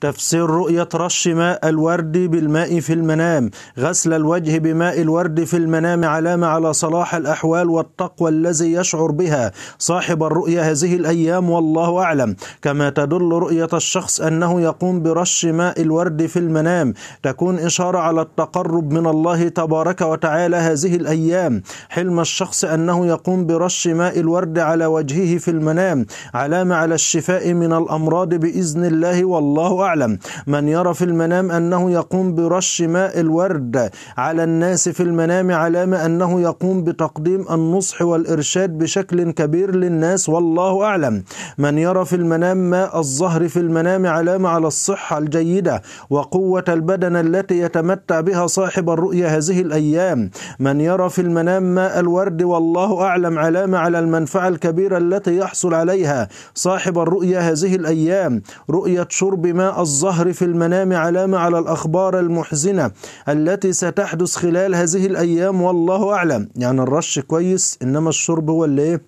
تفسير رؤية رش ماء الورد بالماء في المنام غسل الوجه بماء الورد في المنام علامة على صلاح الأحوال والتقوى الذي يشعر بها صاحب الرؤية هذه الأيام والله أعلم كما تدل رؤية الشخص أنه يقوم برش ماء الورد في المنام تكون إشارة على التقرب من الله تبارك وتعالى هذه الأيام حلم الشخص أنه يقوم برش ماء الورد على وجهه في المنام علامة على الشفاء من الأمراض بإذن الله والله أعلم أعلم من يرى في المنام أنه يقوم برش ماء الورد على الناس في المنام علامة أنه يقوم بتقديم النصح والإرشاد بشكل كبير للناس والله أعلم من يرى في المنام ماء الظهر في المنام علامة على الصحة الجيدة وقوة البدن التي يتمتع بها صاحب الرؤيا هذه الأيام من يرى في المنام ماء الورد والله أعلم علامة على المنفعة الكبيرة التي يحصل عليها صاحب الرؤيا هذه الأيام رؤية شرب ماء الظهر في المنام علامة على الأخبار المحزنة التي ستحدث خلال هذه الأيام والله أعلم يعني الرش كويس إنما الشرب هو اللي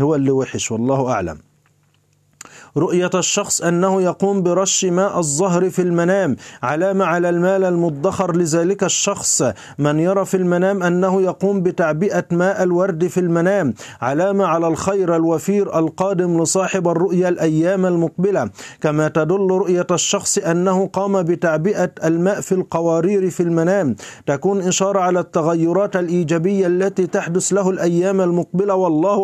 هو اللي وحش والله أعلم رؤية الشخص أنه يقوم برش ماء الظهر في المنام علامة على المال المدخر لذلك الشخص من يرى في المنام أنه يقوم بتعبئة ماء الورد في المنام علامة على الخير الوفير القادم لصاحب الرؤية الأيام المقبلة كما تدل رؤية الشخص أنه قام بتعبئة الماء في القوارير في المنام تكون إشارة على التغيرات الإيجابية التي تحدث له الأيام المقبلة والله أعلم